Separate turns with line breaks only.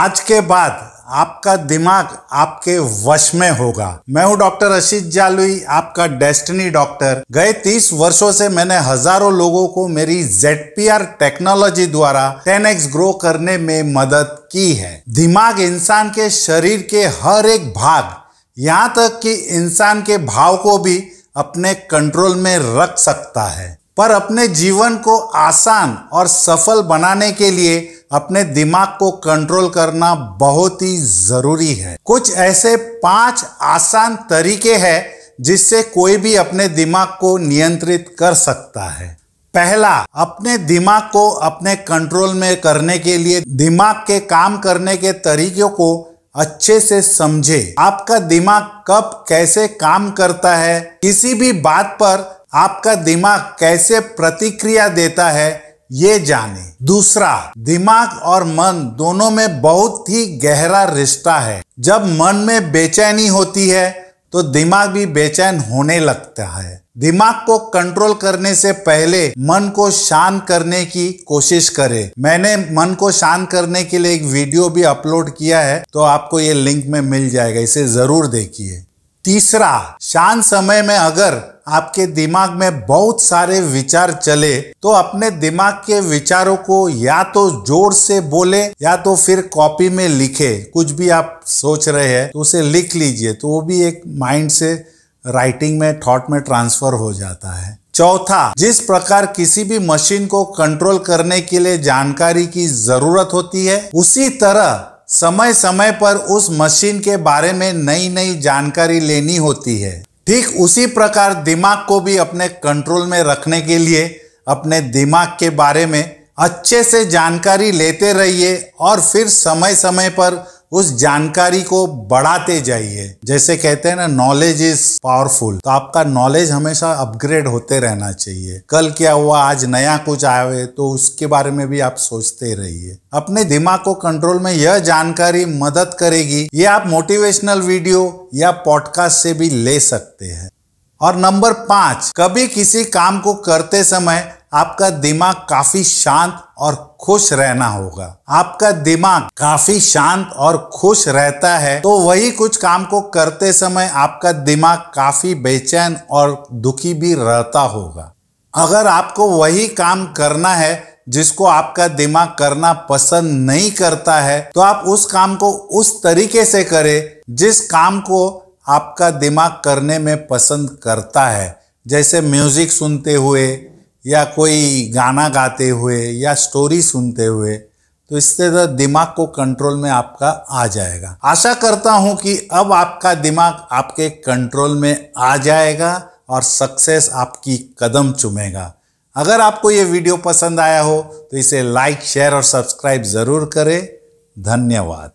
आज के बाद आपका दिमाग आपके वश में होगा मैं हूं डॉक्टर रशीद जालुई आपका डेस्टिनी डॉक्टर गए तीस वर्षों से मैंने हजारों लोगों को मेरी ZPR टेक्नोलॉजी द्वारा टेन एक्स ग्रो करने में मदद की है दिमाग इंसान के शरीर के हर एक भाग यहाँ तक कि इंसान के भाव को भी अपने कंट्रोल में रख सकता है पर अपने जीवन को आसान और सफल बनाने के लिए अपने दिमाग को कंट्रोल करना बहुत ही ज़रूरी है कुछ ऐसे पांच आसान तरीके हैं जिससे कोई भी अपने दिमाग को नियंत्रित कर सकता है पहला अपने दिमाग को अपने कंट्रोल में करने के लिए दिमाग के काम करने के तरीकों को अच्छे से समझे आपका दिमाग कब कैसे काम करता है किसी भी बात पर आपका दिमाग कैसे प्रतिक्रिया देता है ये जाने दूसरा दिमाग और मन दोनों में बहुत ही गहरा रिश्ता है जब मन में बेचैनी होती है तो दिमाग भी बेचैन होने लगता है दिमाग को कंट्रोल करने से पहले मन को शांत करने की कोशिश करें मैंने मन को शांत करने के लिए एक वीडियो भी अपलोड किया है तो आपको ये लिंक में मिल जाएगा इसे जरूर देखिए तीसरा शांत समय में अगर आपके दिमाग में बहुत सारे विचार चले तो अपने दिमाग के विचारों को या तो जोर से बोले या तो फिर कॉपी में लिखे कुछ भी आप सोच रहे हैं तो उसे लिख लीजिए तो वो भी एक माइंड से राइटिंग में थॉट में ट्रांसफर हो जाता है चौथा जिस प्रकार किसी भी मशीन को कंट्रोल करने के लिए जानकारी की जरूरत होती है उसी तरह समय समय पर उस मशीन के बारे में नई नई जानकारी लेनी होती है ठीक उसी प्रकार दिमाग को भी अपने कंट्रोल में रखने के लिए अपने दिमाग के बारे में अच्छे से जानकारी लेते रहिए और फिर समय समय पर उस जानकारी को बढ़ाते जाइए जैसे कहते हैं ना नॉलेज इज पावरफुल तो आपका नॉलेज हमेशा अपग्रेड होते रहना चाहिए कल क्या हुआ आज नया कुछ आया हुए तो उसके बारे में भी आप सोचते रहिए अपने दिमाग को कंट्रोल में यह जानकारी मदद करेगी ये आप मोटिवेशनल वीडियो या पॉडकास्ट से भी ले सकते हैं और नंबर पांच कभी किसी काम को करते समय आपका दिमाग काफी शांत और खुश रहना होगा आपका दिमाग काफी शांत और खुश रहता है तो वही कुछ काम को करते समय आपका दिमाग काफी बेचैन और दुखी भी रहता होगा अगर आपको वही काम करना है जिसको आपका दिमाग करना पसंद नहीं करता है तो आप उस काम को उस तरीके से करें जिस काम को आपका दिमाग करने में पसंद करता है जैसे म्यूज़िक सुनते हुए या कोई गाना गाते हुए या स्टोरी सुनते हुए तो इससे तो दिमाग को कंट्रोल में आपका आ जाएगा आशा करता हूँ कि अब आपका दिमाग आपके कंट्रोल में आ जाएगा और सक्सेस आपकी कदम चुमेगा अगर आपको ये वीडियो पसंद आया हो तो इसे लाइक शेयर और सब्सक्राइब ज़रूर करें धन्यवाद